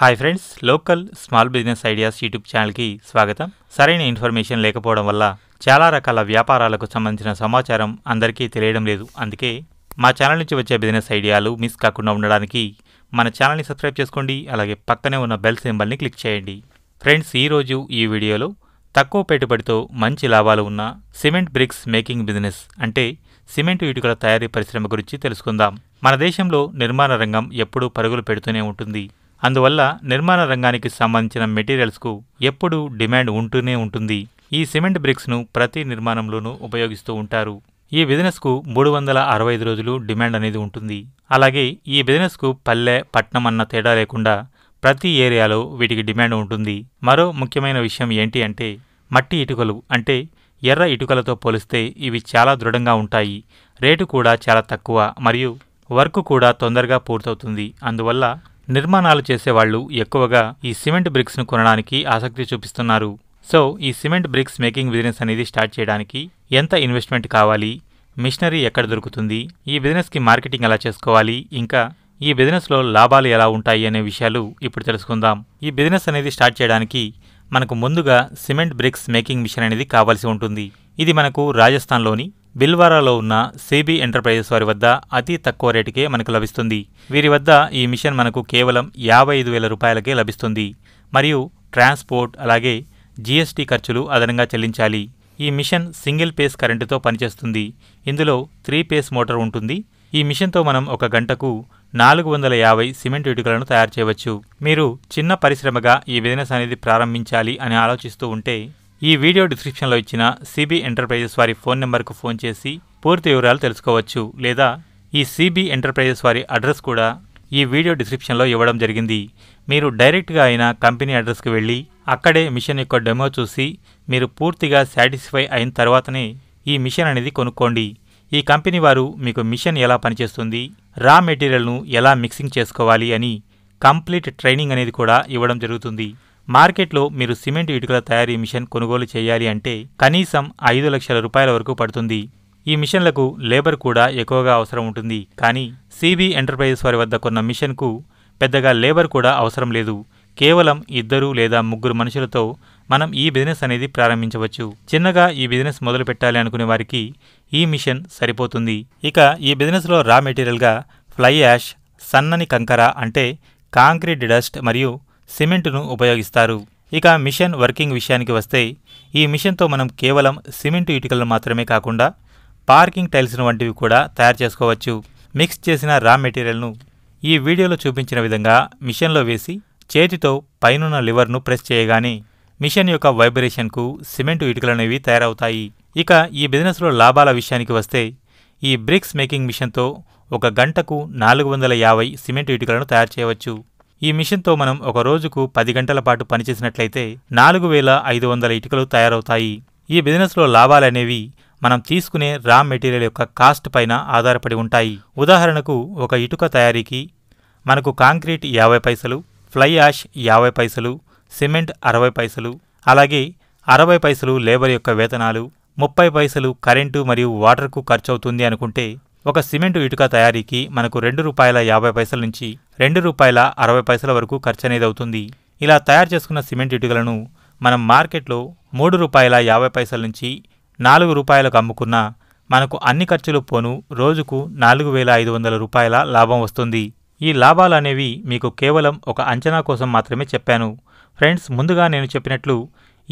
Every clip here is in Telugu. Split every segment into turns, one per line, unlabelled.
hi friends local small business ideas YouTube ఛానల్కి స్వాగతం సరైన ఇన్ఫర్మేషన్ లేకపోవడం వల్ల చాలా రకాల వ్యాపారాలకు సంబంధించిన సమాచారం అందరికీ తెలియడం లేదు అందుకే మా ఛానల్ నుంచి వచ్చే బిజినెస్ ఐడియాలు మిస్ కాకుండా ఉండడానికి మన ఛానల్ని సబ్స్క్రైబ్ చేసుకోండి అలాగే పక్కనే ఉన్న బెల్ సింబల్ని క్లిక్ చేయండి ఫ్రెండ్స్ ఈరోజు ఈ వీడియోలో తక్కువ పెట్టుబడితో మంచి లాభాలు ఉన్న సిమెంట్ బ్రిక్స్ మేకింగ్ బిజినెస్ అంటే సిమెంట్ ఇటుకల తయారీ పరిశ్రమ గురించి తెలుసుకుందాం మన దేశంలో నిర్మాణ రంగం ఎప్పుడూ పరుగులు పెడుతూనే ఉంటుంది అందువల్ల నిర్మాణ రంగానికి సంబంధించిన మెటీరియల్స్కు ఎప్పుడూ డిమాండ్ ఉంటూనే ఉంటుంది ఈ సిమెంట్ బ్రిక్స్ను ప్రతి నిర్మాణంలోనూ ఉపయోగిస్తూ ఉంటారు ఈ బిజినెస్కు మూడు వందల అరవై ఐదు రోజులు డిమాండ్ అనేది ఉంటుంది అలాగే ఈ బిజినెస్కు పల్లె పట్నం అన్న తేడా లేకుండా ప్రతి ఏరియాలో వీటికి డిమాండ్ ఉంటుంది మరో ముఖ్యమైన విషయం ఏంటి అంటే మట్టి ఇటుకలు అంటే ఎర్ర ఇటుకలతో పోలిస్తే ఇవి చాలా దృఢంగా ఉంటాయి రేటు కూడా చాలా తక్కువ మరియు వర్క్ కూడా తొందరగా పూర్తవుతుంది అందువల్ల నిర్మాణాలు చేసేవాళ్లు ఎక్కువగా ఈ సిమెంట్ బ్రిక్స్ను కొనడానికి ఆసక్తి చూపిస్తున్నారు సో ఈ సిమెంట్ బ్రిక్స్ మేకింగ్ బిజినెస్ అనేది స్టార్ట్ చేయడానికి ఎంత ఇన్వెస్ట్మెంట్ కావాలి మిషనరీ ఎక్కడ దొరుకుతుంది ఈ బిజినెస్కి మార్కెటింగ్ ఎలా చేసుకోవాలి ఇంకా ఈ బిజినెస్లో లాభాలు ఎలా ఉంటాయి అనే విషయాలు ఇప్పుడు తెలుసుకుందాం ఈ బిజినెస్ అనేది స్టార్ట్ చేయడానికి మనకు ముందుగా సిమెంట్ బ్రిక్స్ మేకింగ్ మిషన్ అనేది కావాల్సి ఉంటుంది ఇది మనకు రాజస్థాన్లోని బిల్వారాలో ఉన్న సిబి ఎంటర్ప్రైజెస్ వారి వద్ద అతి తక్కువ రేటుకే మనకు లభిస్తుంది వీరి వద్ద ఈ మిషన్ మనకు కేవలం యాభై ఐదు వేల రూపాయలకే లభిస్తుంది మరియు ట్రాన్స్పోర్ట్ అలాగే జీఎస్టీ ఖర్చులు అదనంగా చెల్లించాలి ఈ మిషన్ సింగిల్ పేస్ కరెంటుతో పనిచేస్తుంది ఇందులో త్రీ పేస్ మోటార్ ఉంటుంది ఈ మిషన్తో మనం ఒక గంటకు నాలుగు వందల యాభై సిమెంట్ ఇటుకలను తయారు చేయవచ్చు మీరు చిన్న పరిశ్రమగా ఈ బిజినెస్ అనేది ప్రారంభించాలి అని ఆలోచిస్తూ ఉంటే ఈ వీడియో డిస్క్రిప్షన్లో ఇచ్చిన సిబి ఎంటర్ప్రైజెస్ వారి ఫోన్ నెంబర్కు ఫోన్ చేసి పూర్తి వివరాలు తెలుసుకోవచ్చు లేదా ఈ సిబి ఎంటర్ప్రైజెస్ వారి అడ్రస్ కూడా ఈ వీడియో డిస్క్రిప్షన్లో ఇవ్వడం జరిగింది మీరు డైరెక్ట్గా అయిన కంపెనీ అడ్రస్కి వెళ్ళి అక్కడే మిషన్ యొక్క డెమో చూసి మీరు పూర్తిగా సాటిస్ఫై అయిన తర్వాతనే ఈ మిషన్ అనేది కొనుక్కోండి ఈ కంపెనీ వారు మీకు మిషన్ ఎలా పనిచేస్తుంది రా మెటీరియల్ను ఎలా మిక్సింగ్ చేసుకోవాలి అని కంప్లీట్ ట్రైనింగ్ అనేది కూడా ఇవ్వడం జరుగుతుంది మార్కెట్లో మీరు సిమెంట్ ఇటుకల తయారీ మిషన్ కొనుగోలు చేయాలి అంటే కనీసం ఐదు లక్షల రూపాయల వరకు పడుతుంది ఈ మిషన్లకు లేబర్ కూడా ఎక్కువగా అవసరం ఉంటుంది కానీ సిబి ఎంటర్ప్రైజెస్ వారి వద్ద కొన్న మిషన్కు పెద్దగా లేబర్ కూడా అవసరం లేదు కేవలం ఇద్దరు లేదా ముగ్గురు మనుషులతో మనం ఈ బిజినెస్ అనేది ప్రారంభించవచ్చు చిన్నగా ఈ బిజినెస్ మొదలు పెట్టాలి అనుకునే వారికి ఈ మిషన్ సరిపోతుంది ఇక ఈ బిజినెస్లో రా మెటీరియల్గా ఫ్లై యాష్ సన్నని కంకర అంటే కాంక్రీట్ డస్ట్ మరియు సిమెంటును ఉపయోగిస్తారు ఇక మిషన్ వర్కింగ్ విషయానికి వస్తే ఈ మిషన్తో మనం కేవలం సిమెంటు ఇటుకలను మాత్రమే కాకుండా పార్కింగ్ టైల్స్ను వంటివి కూడా తయారు చేసుకోవచ్చు మిక్స్ చేసిన రా మెటీరియల్ను ఈ వీడియోలో చూపించిన విధంగా మిషన్లో వేసి చేతితో పైనున్న లివర్ను ప్రెస్ చేయగానే మిషన్ యొక్క వైబ్రేషన్కు సిమెంటు ఇటుకలనేవి తయారవుతాయి ఇక ఈ బిజినెస్లో లాభాల విషయానికి వస్తే ఈ బ్రిక్స్ మేకింగ్ మిషన్తో ఒక గంటకు నాలుగు వందల యాభై సిమెంట్ ఇటుకలను తయారు చేయవచ్చు ఈ మిషన్తో మనం ఒక రోజుకు పది గంటల పాటు పనిచేసినట్లయితే నాలుగు వేల ఐదు వందల ఇటుకలు తయారవుతాయి ఈ బిజినెస్లో లాభాలనేవి మనం తీసుకునే రా మెటీరియల్ యొక్క కాస్ట్ పైన ఆధారపడి ఉంటాయి ఉదాహరణకు ఒక ఇటుక తయారీకి మనకు కాంక్రీట్ యాభై పైసలు ఫ్లై యాష్ యాభై పైసలు సిమెంట్ అరవై పైసలు అలాగే అరవై పైసలు లేబర్ యొక్క వేతనాలు ముప్పై పైసలు కరెంటు మరియు వాటర్కు ఖర్చు అవుతుంది అనుకుంటే ఒక సిమెంటు ఇటుక తయారీకి మనకు రెండు రూపాయల యాభై పైసల నుంచి రెండు రూపాయల అరవై పైసల వరకు ఖర్చు అనేది అవుతుంది ఇలా తయారు చేసుకున్న సిమెంట్ ఇటుకలను మనం మార్కెట్లో మూడు రూపాయల యాభై పైసల నుంచి నాలుగు రూపాయలకు అమ్ముకున్నా మనకు అన్ని ఖర్చులు పోను రోజుకు నాలుగు వేల ఐదు వందల రూపాయల లాభం వస్తుంది ఈ లాభాలు అనేవి మీకు కేవలం ఒక అంచనా కోసం మాత్రమే చెప్పాను ఫ్రెండ్స్ ముందుగా నేను చెప్పినట్లు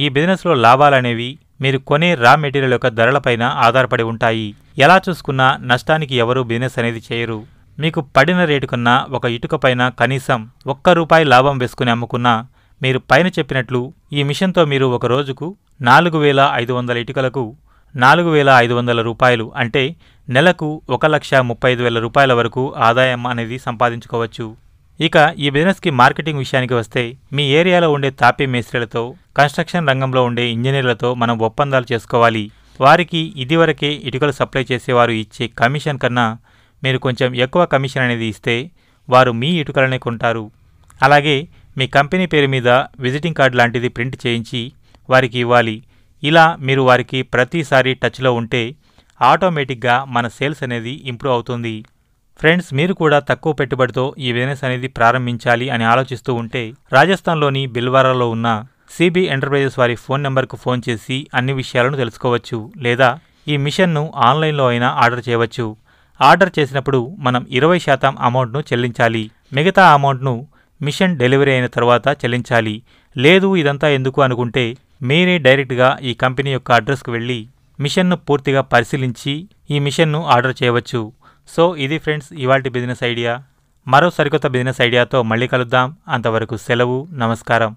ఈ బిజినెస్లో లాభాలు అనేవి మీరు కొనే రా మెటీరియల్ యొక్క ధరలపైన ఆధారపడి ఉంటాయి ఎలా చూసుకున్నా నష్టానికి ఎవరూ బిజినెస్ అనేది చేయరు మీకు పడిన రేటు కన్నా ఒక ఇటుక పైన కనీసం ఒక్క రూపాయి లాభం వేసుకుని అమ్ముకున్నా మీరు పైన చెప్పినట్లు ఈ మిషన్తో మీరు ఒక రోజుకు నాలుగు వేల ఐదు వందల ఇటుకలకు నాలుగు వేల ఐదు వందల రూపాయలు అంటే నెలకు ఒక లక్ష ముప్పై ఐదు వేల రూపాయల వరకు ఆదాయం అనేది సంపాదించుకోవచ్చు ఇక ఈ బిజినెస్కి మార్కెటింగ్ విషయానికి వస్తే మీ ఏరియాలో ఉండే తాపీ మేస్త్రీలతో కన్స్ట్రక్షన్ రంగంలో ఉండే ఇంజనీర్లతో మనం ఒప్పందాలు చేసుకోవాలి వారికి ఇదివరకే ఇటుకలు సప్లై చేసేవారు ఇచ్చే కమిషన్ కన్నా మీరు కొంచెం ఎక్కువ కమిషన్ అనేది ఇస్తే వారు మీ ఇటుకలనే కొంటారు అలాగే మీ కంపెనీ పేరు మీద విజిటింగ్ కార్డు లాంటిది ప్రింట్ చేయించి వారికి ఇవ్వాలి ఇలా మీరు వారికి ప్రతిసారి టచ్లో ఉంటే ఆటోమేటిక్గా మన సేల్స్ అనేది ఇంప్రూవ్ అవుతుంది ఫ్రెండ్స్ మీరు కూడా తక్కువ పెట్టుబడితో ఈ బిజినెస్ అనేది ప్రారంభించాలి అని ఆలోచిస్తూ ఉంటే రాజస్థాన్లోని బిల్వారాలో ఉన్న సిబి ఎంటర్ప్రైజెస్ వారి ఫోన్ నెంబర్కు ఫోన్ చేసి అన్ని విషయాలను తెలుసుకోవచ్చు లేదా ఈ మిషన్ను ఆన్లైన్లో అయినా ఆర్డర్ చేయవచ్చు ఆర్డర్ చేసినప్పుడు మనం ఇరవై శాతం అమౌంట్ను చెల్లించాలి మిగతా అమౌంట్ను మిషన్ డెలివరీ అయిన తర్వాత చెల్లించాలి లేదు ఇదంతా ఎందుకు అనుకుంటే మీరే డైరెక్ట్గా ఈ కంపెనీ యొక్క అడ్రస్కు వెళ్ళి మిషన్ను పూర్తిగా పరిశీలించి ఈ మిషన్ను ఆర్డర్ చేయవచ్చు సో ఇది ఫ్రెండ్స్ ఇవాళ బిజినెస్ ఐడియా మరో సరికొత్త బిజినెస్ ఐడియాతో మళ్ళీ కలుద్దాం అంతవరకు సెలవు నమస్కారం